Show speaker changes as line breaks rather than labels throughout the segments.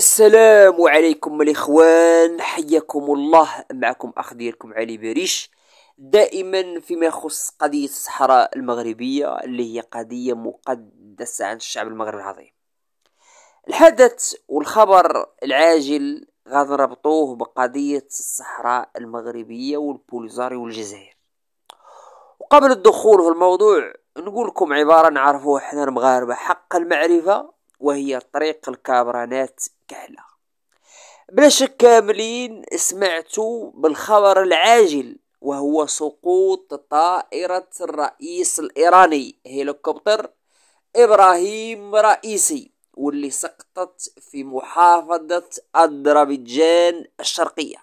السلام عليكم الإخوان حياكم الله معكم أخ ديالكم علي بريش دائما فيما يخص قضية الصحراء المغربية اللي هي قضية مقدسة عن الشعب المغربي العظيم الحدث والخبر العاجل نربطوه بقضية الصحراء المغربية والبوليزاري والجزائر وقبل الدخول في الموضوع نقول لكم عبارة نعرفوها حنا المغاربة حق المعرفة وهي طريق الكابرانات كحلة بلا شك كاملين سمعتوا بالخبر العاجل وهو سقوط طائرة الرئيس الإيراني هيلوكوبتر إبراهيم رئيسي واللي سقطت في محافظة أذربيجان الشرقية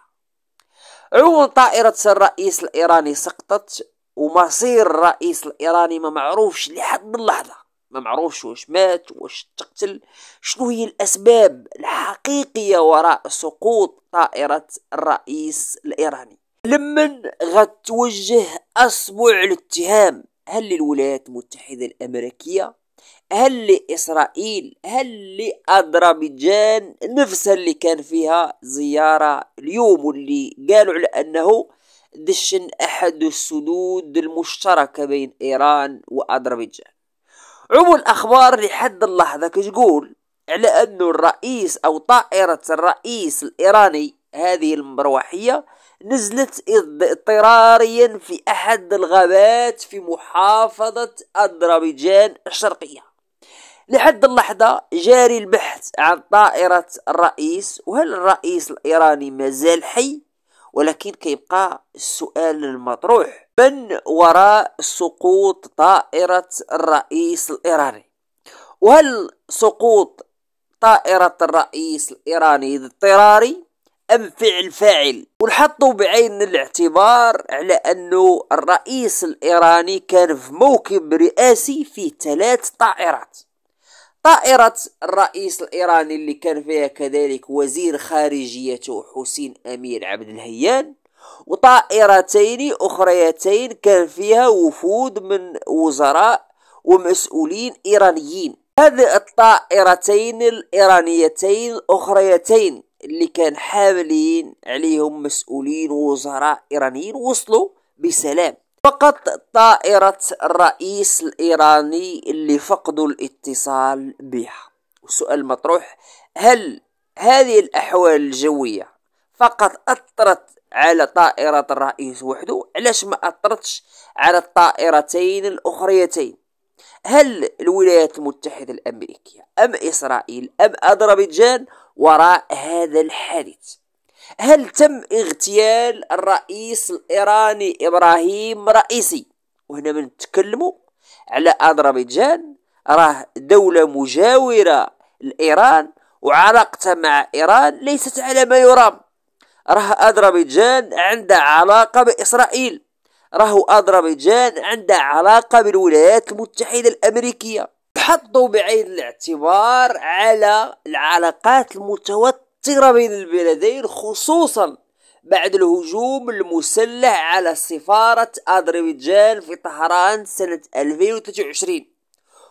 عون طائرة الرئيس الإيراني سقطت ومصير الرئيس الإيراني ما معروفش لحد اللحظة ما معروفش واش مات واش تقتل شنو هي الأسباب الحقيقية وراء سقوط طائرة الرئيس الإيراني لمن غتوجه أصبع الاتهام هل للولايات المتحدة الأمريكية هل لإسرائيل هل لأذربيجان نفسها اللي كان فيها زيارة اليوم واللي قالوا على أنه دشن أحد السدود المشتركة بين إيران وأذربيجان عبو الأخبار لحد اللحظة كتقول على أنه الرئيس أو طائرة الرئيس الإيراني هذه المروحية نزلت اضطراريا في أحد الغابات في محافظة أذربيجان الشرقية لحد اللحظة جاري البحث عن طائرة الرئيس وهل الرئيس الإيراني مازال حي ولكن كيبقى السؤال المطروح من وراء سقوط طائرة الرئيس الإيراني وهل سقوط طائرة الرئيس الإيراني اضطراري أم فعل فاعل ونحطه بعين الاعتبار على أنه الرئيس الإيراني كان في موكب رئاسي فيه ثلاث طائرات طائرة الرئيس الإيراني اللي كان فيها كذلك وزير خارجيته حسين أمير عبد الهيان وطائرتين أخريتين كان فيها وفود من وزراء ومسؤولين إيرانيين هذه الطائرتين الإيرانيتين الأخريتين اللي كان حاملين عليهم مسؤولين ووزراء إيرانيين وصلوا بسلام فقط طائرة الرئيس الإيراني اللي فقدوا الاتصال بها سؤال المطروح هل هذه الأحوال الجوية فقط أثرت على طائرة الرئيس وحده علاش ما أثرتش على الطائرتين الأخريتين هل الولايات المتحدة الأمريكية أم إسرائيل أم أذربيجان وراء هذا الحادث هل تم اغتيال الرئيس الإيراني إبراهيم رئيسي وهنا من تكلموا على أذربيجان راه دولة مجاورة لإيران وعلاقتها مع إيران ليست على ما يرام راه أذربيجان عندها علاقة بإسرائيل راه أذربيجان عندها علاقة بالولايات المتحدة الأمريكية حطوا بعين الاعتبار على العلاقات المتوترة الطيرة بين البلدين خصوصا بعد الهجوم المسلح على سفارة أذربيجان في طهران سنة 2023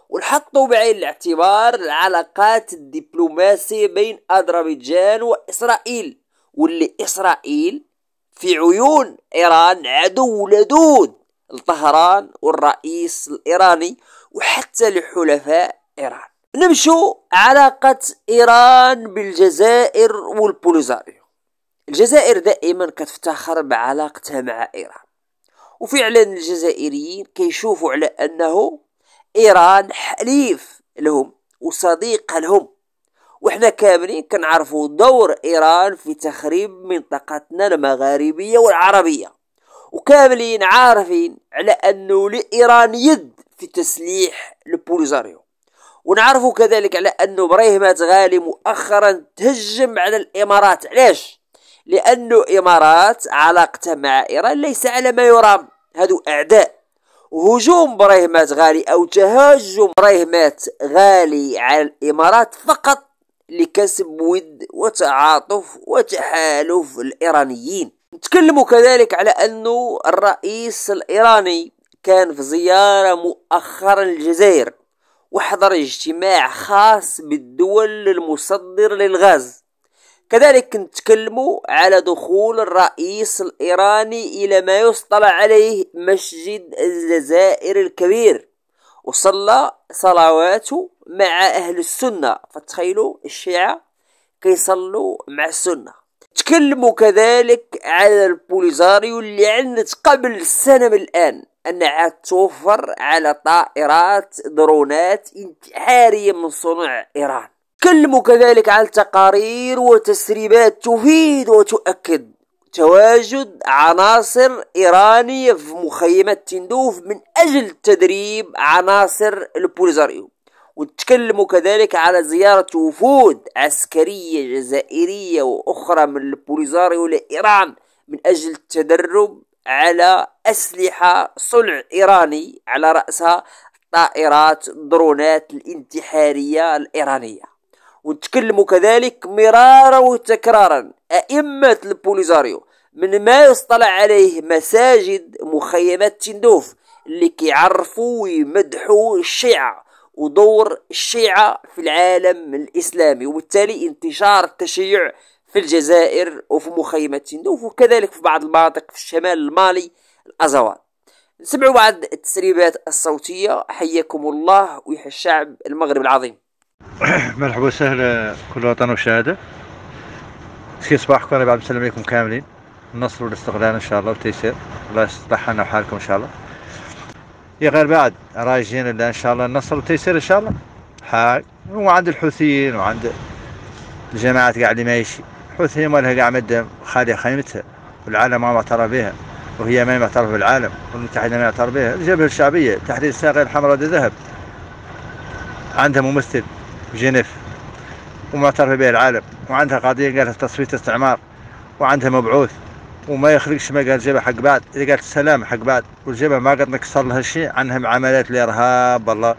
ونحطوا بعين الاعتبار العلاقات الدبلوماسية بين أذربيجان وإسرائيل واللي إسرائيل في عيون إيران عدو لدود لطهران والرئيس الإيراني وحتى لحلفاء إيران نمشو علاقة إيران بالجزائر والبوليزاريو الجزائر دائما كتفتخر بعلاقتها مع إيران وفعلا الجزائريين كيشوفوا على أنه إيران حليف لهم وصديق لهم وإحنا كاملين كنعرفوا دور إيران في تخريب منطقتنا المغاربية والعربية وكاملين عارفين على أنه لإيران يد في تسليح البوليزاريو ونعرف كذلك على أنه بريهمات غالي مؤخرا تهجم على الإمارات علاش؟ لأنه إمارات علاقتها مع إيران ليس على ما يرام هادو أعداء هجوم بريهمات غالي أو تهجم بريهمات غالي على الإمارات فقط لكسب ود وتعاطف وتحالف الإيرانيين نتكلم كذلك على أنه الرئيس الإيراني كان في زيارة مؤخرا للجزائر وحضر اجتماع خاص بالدول المصدر للغاز كذلك نتكلموا على دخول الرئيس الإيراني إلى ما يصطلع عليه مسجد الجزائر الكبير وصلى صلواته مع أهل السنة فتخيلوا الشيعة كيصلوا مع السنه تكلموا كذلك على البوليزاريو اللي عندت قبل سنة من الآن أنها توفر على طائرات درونات انتحارية من صنع إيران تكلموا كذلك على تقارير وتسريبات تفيد وتؤكد تواجد عناصر إيرانية في مخيمات تندوف من أجل تدريب عناصر البوليزاريو وتكلموا كذلك على زيارة وفود عسكرية جزائرية وأخرى أخرى من البوليزاريو لإيران من أجل التدرب على أسلحة صنع إيراني على رأسها طائرات الدرونات الانتحارية الإيرانية وتكلموا كذلك مرارا وتكرارا أئمة البوليزاريو من ما يصطلح عليه مساجد مخيمات تندوف اللي كيعرفوا ويمدحوا الشيعة ودور الشيعة في العالم الإسلامي وبالتالي انتشار التشيع في الجزائر وفي مخيمة تندوف وكذلك في بعض المناطق في الشمال المالي الأزوار نسمعوا بعض التسريبات الصوتية حياكم الله ويحيى الشعب المغرب العظيم
مرحبا وسهلا كل وطن وشهادة سي صباحكم انا بعد مسلم عليكم كاملين النصر والاستقلال ان شاء الله والتيسير الله يصلح حالنا وحالكم ان شاء الله يا غير بعد راجين ان شاء الله النصر والتيسير ان شاء الله حال وعند الحوثيين وعند الجماعات قاعد اللي ماشي حوثي مالها قاع مد خالي خيمتها والعالم ما معترف بها وهي ما معترف بالعالم والمتحدة ما يعترف بها الجبهة الشعبية تحرير الساقية الحمراء ذهب عندها ممثل جنيف ومعترف بها العالم وعندها قضية قالها تصفية استعمار وعندها مبعوث وما يخرجش ما قال جبهة حق بعد إذا قالت السلام حق بعد والجبهة ما قد نكسر لها شيء عنها معاملات الإرهاب والله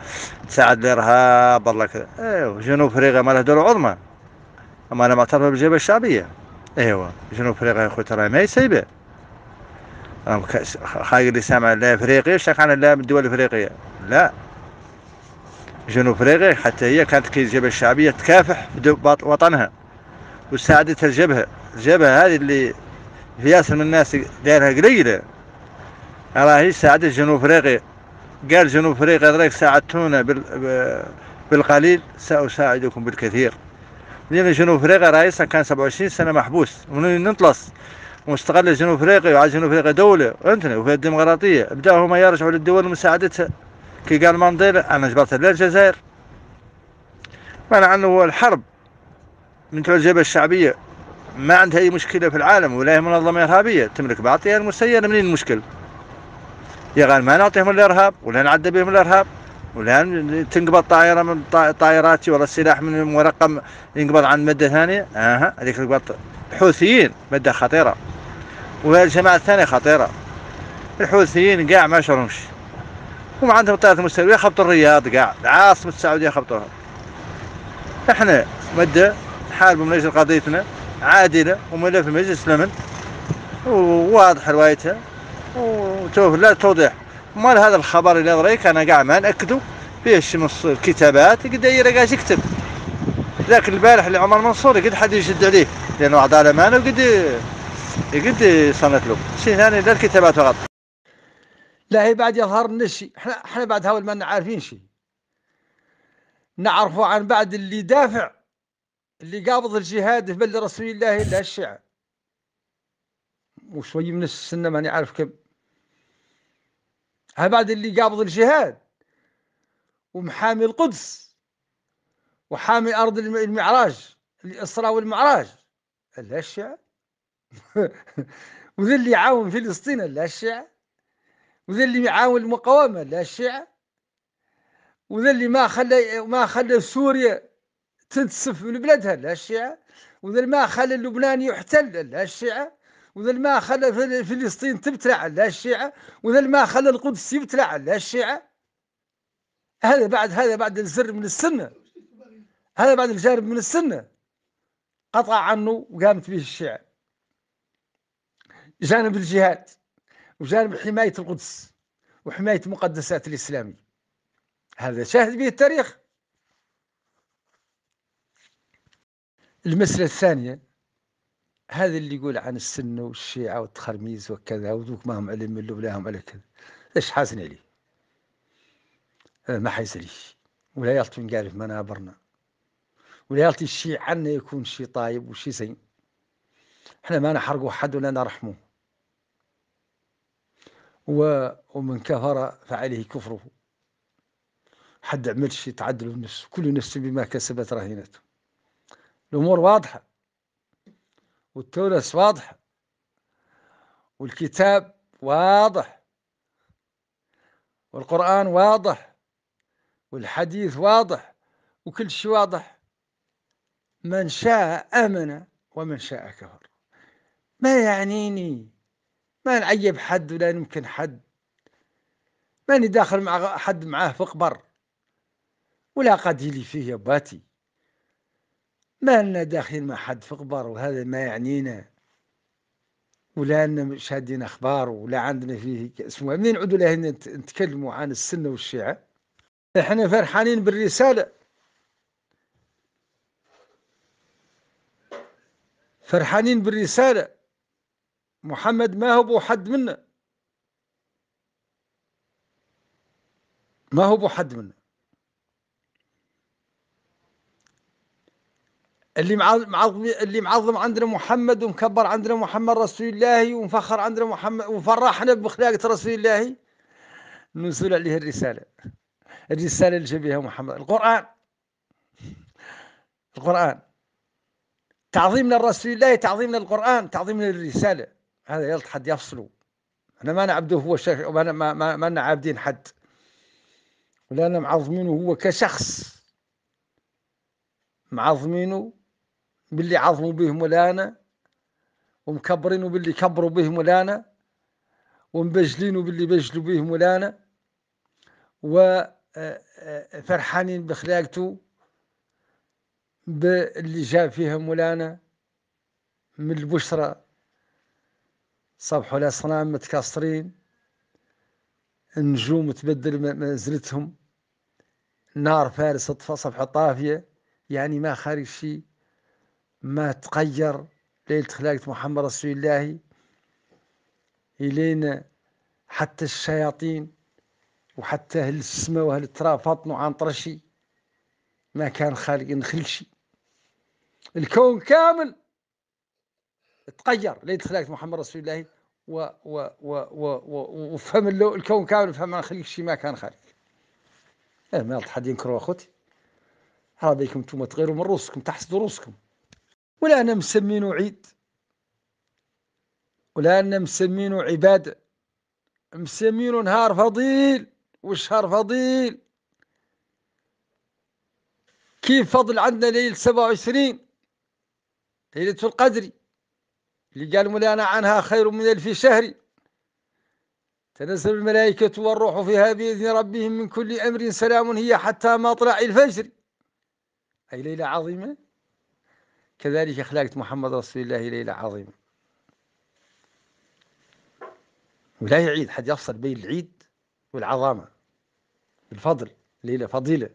تساعد الإرهاب والله كذا إيه جنوب افريقيا مالها دولة عظمى اما انا معترف بالجبهه الشعبيه ايوا جنوب افريقيا يا و پرێقی ما سەی بێ خاگری سامە لە فرێقی شەخانە لا دووە الدول الافريقيه لا جنوب افريقيا حتى هي كانت كي الجبهه الشعبية تكافح في وطنها وساعدتها الجبهة الجبهة هذه اللي في ياسر من الناس دايرها قليلة راهي ساعدت جنوب افريقيا قال جنوب افريقيا ساعدتونا بالقليل سأساعدكم بالكثير لأن جنوب أفريقيا رئيسها كان 27 سنة محبوس ونطلس ومستقل جنوب أفريقيا وعاد جنوب أفريقيا دولة فهمتني وفيها الديمقراطية بدأوا هما يرجعوا للدول لمساعدتها كي قال مانديلا أنا جبرتها للجزائر معنى عنه هو الحرب من تبع الجبهة الشعبية ما عندها أي مشكلة في العالم ولا هي منظمة إرهابية تملك بعطيها المسيرة منين المشكل؟ يا غال ما نعطيهم الإرهاب ولا نعدى بهم الإرهاب والان تنقبض طائره من طائراتي ولا السلاح من مرقم ينقبض عن مده ثانيه اها هذيك القبط الحوثيين ماده خطيره والجماعه الثانيه خطيره الحوثيين كاع ما شرهمش وما عندهم طائرات مستويه خبطوا الرياض كاع العاصمه السعوديه خبطوها احنا ماده نحاربوا من اجل قضيتنا عادله وملف مجلس الامن وواضح روايتها وتوفر لا توضيح مال هذا الخبر اللي ضريك انا قاع ما ناكده فيه نص الكتابات قد قاعد يكتب ذاك البارح اللي عمر منصور قد حد يشد عليه لانه اعطى الامانه وقد قد صنت له شيء ثاني لا الكتابات فقط
لا هي بعد يظهر لنا شيء احنا احنا بعد هاول ما عارفين شيء نعرفوا عن بعد اللي دافع اللي قابض الجهاد في بلد رسول الله الا الشيعه وشوي من السنه ماني عارف كم هذا اللي قابض الجهاد ومحامي القدس وحامي أرض المعراج الإسراء والمعراج لا الشيعة اللي يعاون فلسطين لا الشيعة اللي يعاون المقاومة لا الشيعة اللي ما خلى ما خلى سوريا تنتسف من بلدها لا الشيعة اللي ما خلى لبنان يحتل لا الشيعة وذا ما خلى فلسطين تبتلع لا الشيعة وذا ما خلى القدس يبتلع لا الشيعة هذا بعد هذا بعد الزر من السنة هذا بعد الجانب من السنة قطع عنه وقامت به الشيعة جانب الجهاد وجانب حماية القدس وحماية مقدسات الإسلامي هذا شاهد به التاريخ المسألة الثانية هذا اللي يقول عن السنه والشيعه والتخرميز وكذا وذوك ما هم علم من ولا هم على كذا ايش حاسن عليه آه، ما حيسليش ولا يلطي قال في منابرنا ولا يلطي الشيء عنا يكون شيء طايب وشيء زين احنا ما نحرقوا حد ولا نرحمه و... ومن كفر فعليه كفره حد عمل شيء تعدل النفس كل نفس بما كسبت رهينته الامور واضحه والتورس واضح والكتاب واضح والقرآن واضح والحديث واضح وكل شيء واضح من شاء آمن ومن شاء كفر ما يعنيني ما نعيب حد ولا نمكن حد ماني داخل مع حد معاه في قبر ولا قديلي فيه يا باتي ما لنا داخل مع حد في غبار وهذا ما يعنينا ولا أننا شادين أخبار ولا عندنا فيه اسمه منين نعودوا له نتكلموا عن السنة والشيعة احنا فرحانين بالرسالة فرحانين بالرسالة محمد ما هو بو حد منا ما هو بو حد منا اللي معظم اللي معظم عندنا محمد ومكبر عندنا محمد رسول الله ومفخر عندنا محمد وفرحنا بخلاقة رسول الله نزول عليه الرسالة الرسالة اللي جابها محمد القرآن القرآن تعظيمنا لرسول الله تعظيمنا للقرآن تعظيمنا للرسالة هذا يلت حد يفصله أنا ما نعبده هو شيخ ما ما ما عابدين حد ولا أنا معظمينه هو كشخص معظمينه باللي عظموا به مولانا ومكبرين باللي كبروا به مولانا ومبجلين باللي بجلوا به مولانا وفرحانين آه، آه، بخلاقته باللي جاء فيها مولانا من البشرى صبحوا الأصنام متكسرين النجوم تبدل منزلتهم نار فارس صفحة طافية يعني ما خارج شيء ما تغير ليلة خلاقة محمد رسول الله إلينا حتى الشياطين وحتى أهل السماء وأهل التراب فطنوا عن طرشي ما كان خالق نخلشي الكون كامل تغير ليلة خلاقة محمد رسول الله و و و و و وفهم الكون كامل فهم عن خلق شيء ما كان خالق أه، ما حد ينكروا اخوتي هذا بيكم انتم تغيروا من رؤوسكم تحسدوا رؤوسكم ولا أنا مسمينه عيد ولا أنا مسمينه عبادة مسمينه نهار فضيل وشهر فضيل كيف فضل عندنا ليلة 27 ليلة القدر اللي قال مولانا عنها خير من ألف شهر تنزل الملائكة والروح فيها بإذن ربهم من كل أمر سلام هي حتى مطلع الفجر أي ليلة عظيمة كذلك خلاقة محمد رسول الله ليلة عظيمة ولا يعيد حد يفصل بين العيد والعظامة الفضل ليلة فضيلة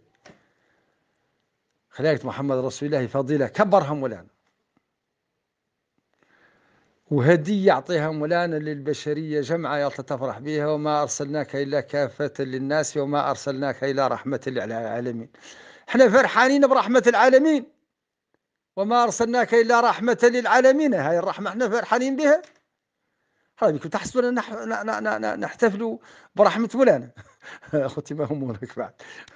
خلاقة محمد رسول الله فضيلة كبرها مولانا وهدية يعطيها مولانا للبشرية جمعة يلا تفرح بها وما أرسلناك إلا كافة للناس وما أرسلناك إلا رحمة للعالمين احنا فرحانين برحمة العالمين وما أرسلناك إلا رحمة للعالمين هاي الرحمة احنا فرحانين بها بكم تحسبون نحتفل برحمة مولانا ما همونك بعد